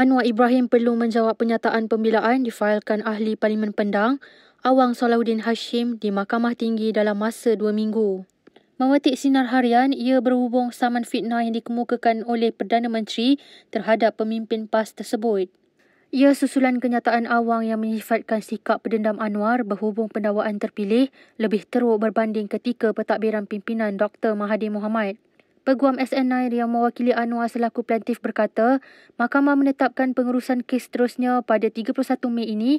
Anwar Ibrahim perlu menjawab penyataan pembelaan difailkan ahli Parlimen Pendang, Awang Salahuddin Hashim di Mahkamah Tinggi dalam masa dua minggu. Memetik sinar harian, ia berhubung saman fitnah yang dikemukakan oleh Perdana Menteri terhadap pemimpin PAS tersebut. Ia susulan kenyataan Awang yang menyifatkan sikap pendendam Anwar berhubung pendawaan terpilih lebih teruk berbanding ketika pentadbiran pimpinan Dr. Mahathir Mohamad. Peguam SN9 yang mewakili Anwar selaku plaintif berkata, mahkamah menetapkan pengurusan kes seterusnya pada 31 Mei ini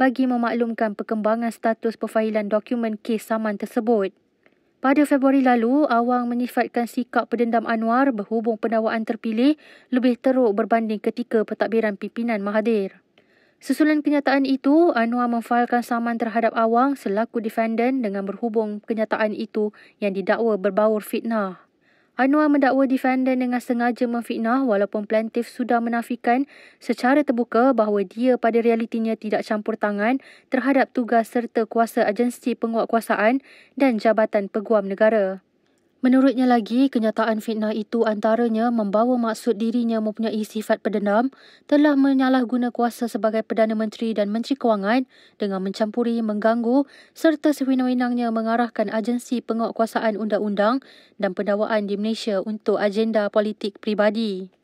bagi memaklumkan perkembangan status perfailan dokumen kes saman tersebut. Pada Februari lalu, Awang menyifatkan sikap pendendam Anwar berhubung pendakwaan terpilih lebih teruk berbanding ketika pentadbiran pimpinan Mahathir. Susulan kenyataan itu, Anwar memfailkan saman terhadap Awang selaku defendant dengan berhubung kenyataan itu yang didakwa berbaur fitnah. Anwar mendakwa defendan dengan sengaja memfitnah walaupun plaintif sudah menafikan secara terbuka bahawa dia pada realitinya tidak campur tangan terhadap tugas serta kuasa agensi penguatkuasaan dan Jabatan Peguam Negara. Menurutnya lagi, kenyataan fitnah itu antaranya membawa maksud dirinya mempunyai sifat pendendam telah menyalahguna kuasa sebagai Perdana Menteri dan Menteri Kewangan dengan mencampuri, mengganggu serta sewenang-wenangnya mengarahkan agensi penguatkuasaan undang-undang dan pendawaan di Malaysia untuk agenda politik pribadi.